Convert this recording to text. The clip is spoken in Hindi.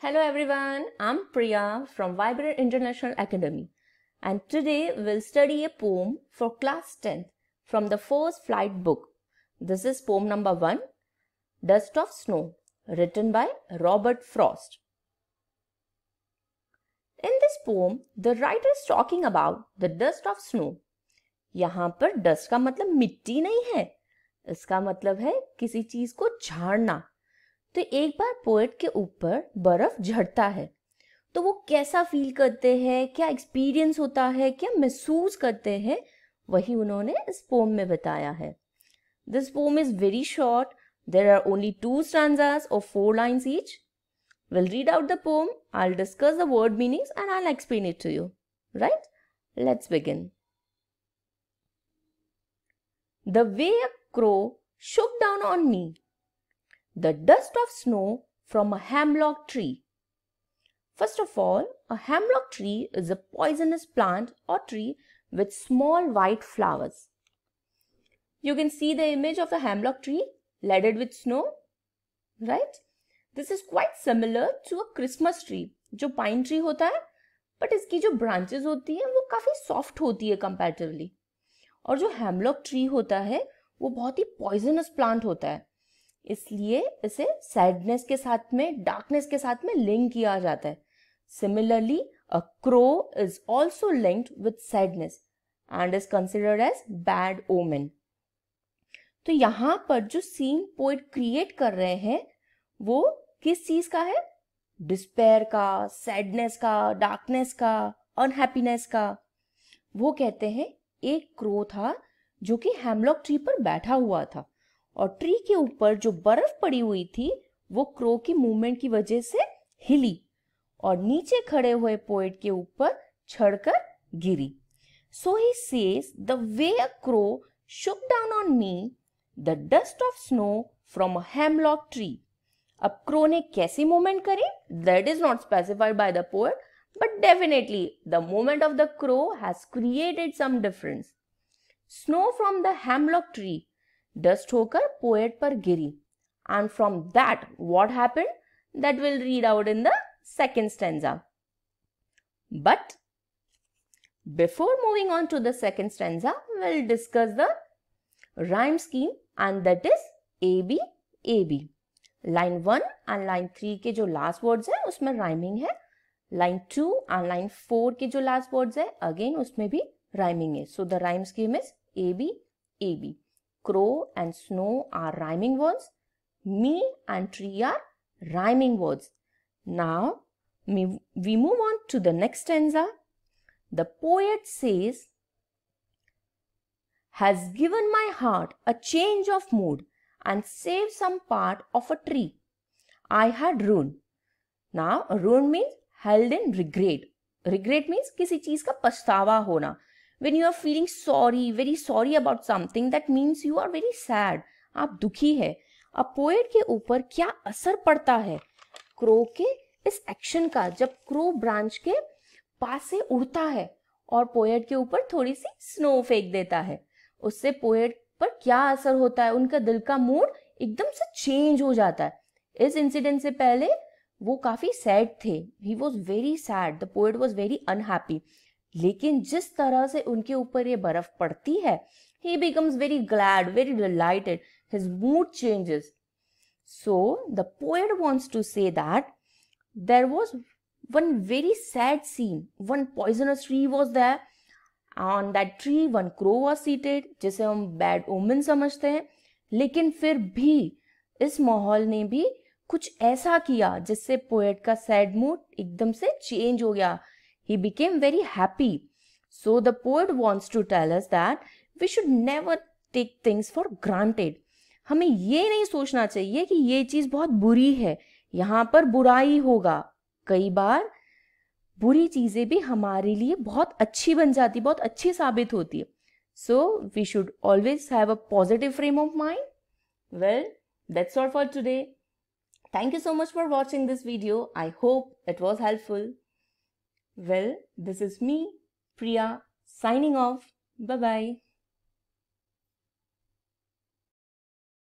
Hello everyone, I'm Priya from Vibrant International Academy and today we'll study a poem for class 10th from the first flight book. This is poem number 1, Dust of Snow, written by Robert Frost. In this poem, the writer is talking about the dust of snow. यहाँ पर dust का मतलब मिट्टी नहीं है इसका मतलब है किसी चीज को झाड़ना तो एक बार पोएट के ऊपर बर्फ झड़ता है तो वो कैसा फील करते हैं क्या एक्सपीरियंस होता है क्या महसूस करते हैं वही उन्होंने इस पोम में बताया है this poem is very short there are only two stanzas और four lines each will read out the poem I discuss the word meanings and I explain it to you right let's begin The way a crow shook down on me the dust of snow from a hemlock tree. First of all, a hemlock tree is a poisonous plant or tree with small white flowers. You can see the image of the hemlock tree laden with snow, right? This is quite similar to a Christmas tree, जो pine tree होता है, but इसकी जो branches होती हैं वो काफ़ी soft होती है comparatively. और जो hemlock tree होता है, वो बहुत ही poisonous plant होता है. इसलिए इसे सैडनेस के साथ में डार्कनेस के साथ में लिंक किया जाता है similarly a crow is also linked with sadness and is considered as bad omen तो यहां पर जो सीन पोइट क्रिएट कर रहे हैं वो किस चीज का है डिस्पेयर का सैडनेस का डार्कनेस का अनहैप्पीनेस का वो कहते हैं एक क्रो था जो कि हेमलॉक ट्री पर बैठा हुआ था और ट्री के ऊपर जो बर्फ पड़ी हुई थी वो क्रो की मूवमेंट की वजह से हिली और नीचे खड़े हुए पोएट के ऊपर छड़कर गिरी so he says the way a crow shook down on me the dust of snow from a hemlock tree अब क्रो ने कैसी मूवमेंट करी that is not specified by the poet but definitely the movement of the crow has created some difference snow from the hemlock tree dust होकर पोएट पर गिरी and from that what happen that will read out in the second stanza but before moving on to the second stanza will discuss the rhyme scheme and that is A B A B line one and line three के जो लास्ट वर्ड्स है उसमें राइमिंग है line two and line four के जो लास्ट वर्ड्स है अगेन उसमें भी राइमिंग है so the rhyme scheme is A B A B crow and snow are rhyming words. Me and tree are rhyming words. Now, we move on to the next stanza. The poet says, has given my heart a change of mood and saved some part of a tree. I had ruined." Now, ruined means held in regret. Regret means किसी चीज का पछतावा होना when you are feeling sorry very sorry about something that means you are very sad आप दुखी है अब पोएट के ऊपर क्या असर पड़ता है क्रो के इस एक्शन का जब क्रो ब्रांच के पास से उड़ता है और पोएट के ऊपर थोड़ी सी स्नो फेंक देता है उससे पोएट पर क्या असर होता है उनका दिल का मूड एकदम से चेंज हो जाता है इस इंसिडेंट से पहले वो काफी सैड थे he was very sad the poet was very unhappy लेकिन जिस तरह से उनके ऊपर ये बर्फ पड़ती है he becomes very glad very delighted his mood changes so the poet wants to say that there was one very sad scene one poisonous tree was there on that tree one crow was seated जिसे हम बैड ओमन समझते हैं लेकिन फिर भी इस माहौल ने भी कुछ ऐसा किया जिससे पोएट का सैड मूड एकदम से चेंज हो गया He became very happy. So the poet wants to tell us that we should never take things for granted. हमें ये नहीं सोचना चाहिए कि ये चीज़ बहुत बुरी है यहाँ पर बुरा ही होगा कई बार बुरी चीज़ें भी हमारे लिए बहुत अच्छी बन जाती बहुत अच्छी साबित होती है so we should always have a positive frame of mind well that's all for today Thank you so much for watching this video. I hope it was helpful. Well, this is me, Priya, signing off. Bye bye.